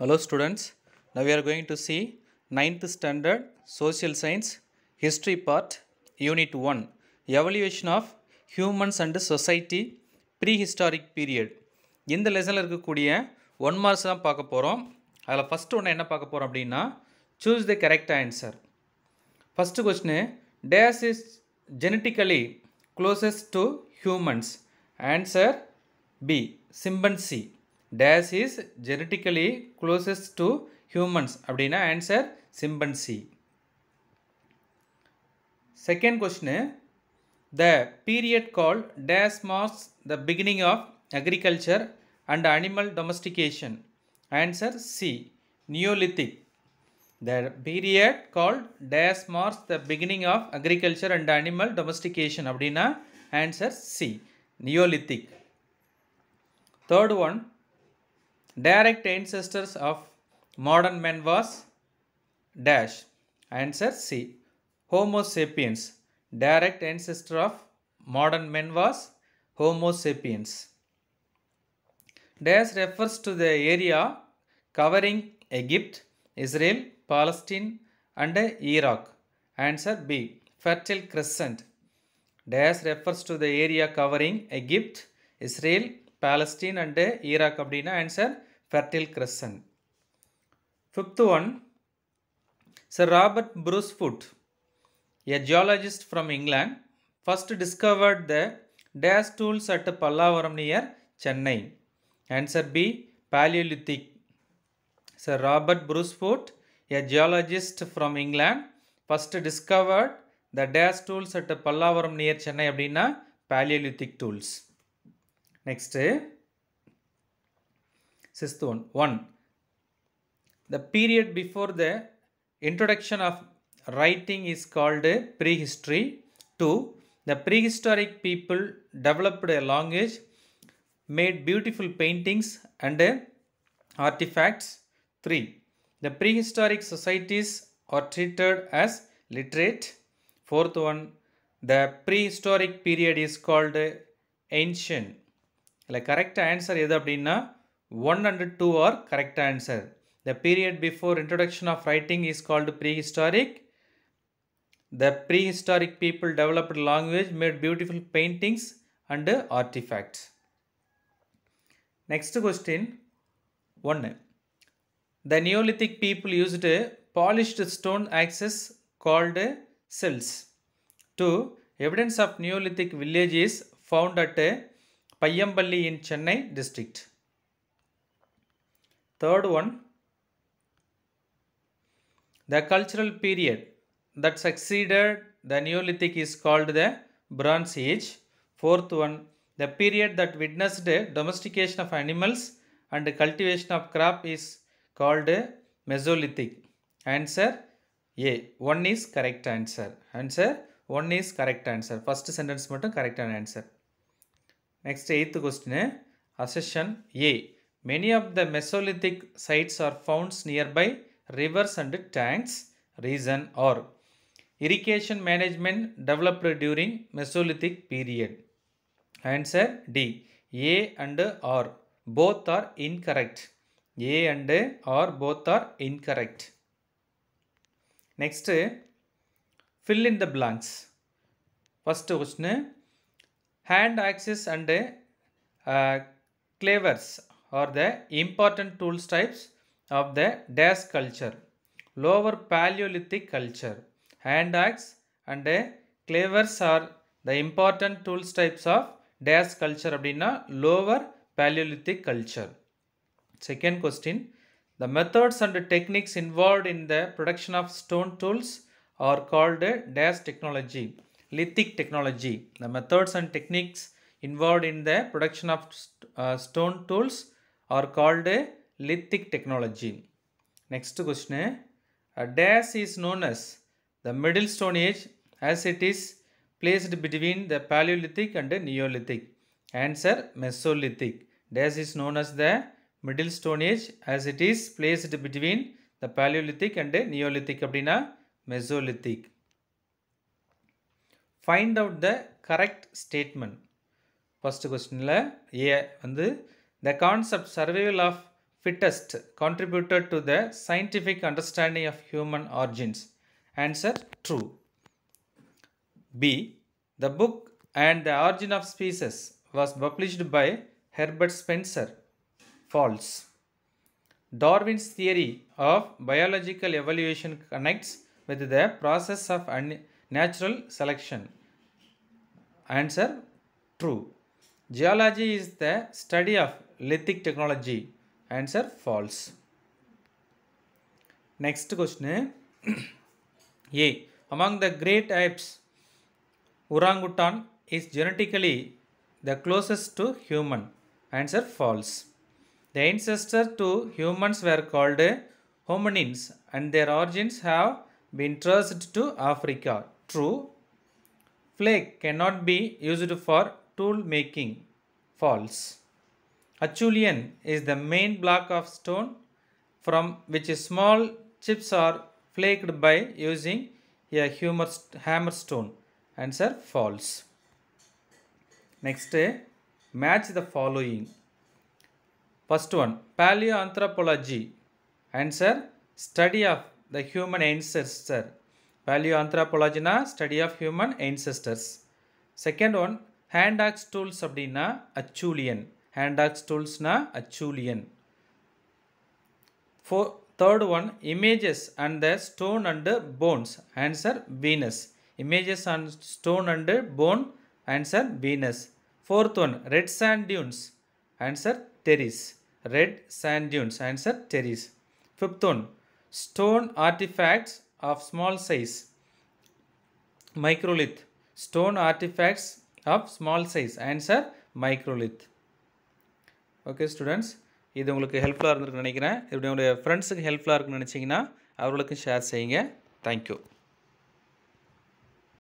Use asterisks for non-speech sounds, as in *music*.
Hello students, now we are going to see 9th standard social science history part unit 1 evaluation of humans and society prehistoric period இந்த லெசனில் இருக்கக்கூடிய one marks தான் பார்க்க போகிறோம் அதில் first ஒன்று என்ன பார்க்க போகிறோம் அப்படின்னா choose the correct answer first question this is genetically closest to humans answer B chimpanzee this is genetically closest to human अब answer chimpanzee second question the period call this marks the beginning of agriculture and animal domestication answer C Neolithic the period call this marks the beginning of agriculture and animal domestication अब answer C Neolithic third one direct ancestors of modern man was dash answer c homo sapiens direct ancestor of modern man was homo sapiens dash refers to the area covering egypt israel palestine and iraq answer b fertile crescent dash refers to the area covering egypt israel Palestine and Iraq அப்படின்னா answer fertile crescent fifth one sir Robert Bruce Foote a geologist from England, first discovered the dash tools at Pallavaram near Chennai. Answer B. Paleolithic. Sir Robert Brucefoot, a geologist from England, first discovered the dash tools at Pallavaram near Chennai அப்படின்னா Paleolithic tools. Next, sixth one. One, the period before the introduction of writing is called prehistory. Two, the prehistoric people developed a language, made beautiful paintings and artifacts. Three, the prehistoric societies are treated as literate. Fourth one, the prehistoric period is called ancient. இதில் correct answer எது அப்படின்னா one and two are correct answer the period before introduction of writing is called prehistoric the prehistoric people developed language made beautiful paintings and artefacts next question ஒன்று the Neolithic people used polished stone axes called celts two evidence of Neolithic village is found at Payyamballi in Chennai district. Third one, the cultural period that succeeded the Neolithic is called the Bronze Age. Fourth one, the period that witnessed domestication of animals and cultivation of crop is called Mesolithic. Answer A. One is correct answer. Answer 1 is correct answer. First sentence மட்டும் correct answer. Next eighth question, assertion A. Many of the Mesolithic sites are found nearby rivers and tanks. Reason or irrigation management developed during Mesolithic period. Answer D. A and R both are incorrect. A and R both are incorrect. Next, fill in the blanks. First question, Hand axes and uh, clavers are the important tools types of the dash culture. Lower Paleolithic culture. Hand axes and uh, clavers are the important tools types of dash culture. of Abdina, lower Paleolithic culture. Second question. The methods and techniques involved in the production of stone tools are called dash technology. lithic technology, the methods and techniques involved in the production of st uh, stone tools are called a lithic technology. Next question, a dash is known as the middle stone age as it is placed between the Paleolithic and the Neolithic. Answer Mesolithic. Dash is known as the middle stone age as it is placed between the Paleolithic and the Neolithic. அப்படின்னா Mesolithic. find out the correct statement. First question A and the concept survival of fittest contributed to the scientific understanding of human origins. Answer true. B the book and the origin of species was published by Herbert Spencer. False. Darwin's theory of biological evolution connects with the process of natural selection. Answer true. Geology is the study of lithic technology. Answer false. Next question. *clears throat* A. Among the great apes, orangutan is genetically the closest to human. Answer false. The ancestors to humans were called hominins and their origins have been traced to Africa true. Flake cannot be used for tool making. False. Acheulean is the main block of stone from which small chips are flaked by using a hammer stone. Answer false. Next, match the following. First one, paleoanthropology. Answer, study of the human ancestor பலேயோஆந்த்ராபாலஜினா study of human ancestors second one handaxe tools அப்படின்னா Acheulian handaxe டூல்ஸ்னா Acheulian ஃபோ third one images and the stone and bones answer Venus images and stone and bone answer Venus fourth one red sand dunes answer teris red sand dunes answer teris fifth one stone artefacts of small size, microlith. Stone artifacts of small size. Answer microlith. Okay students இது உங்களுக்கு ஹெல்ப்ஃபுல்லாக இருந்திருக்கு நினைக்கிறேன் உங்களுடைய ஃப்ரெண்ட்ஸுக்கு ஹெல்ப்ஃபுல்லாக இருக்குன்னு நினச்சிங்கன்னா அவர்களுக்கும் ஷேர் செய்யுங்க தேங்க்யூ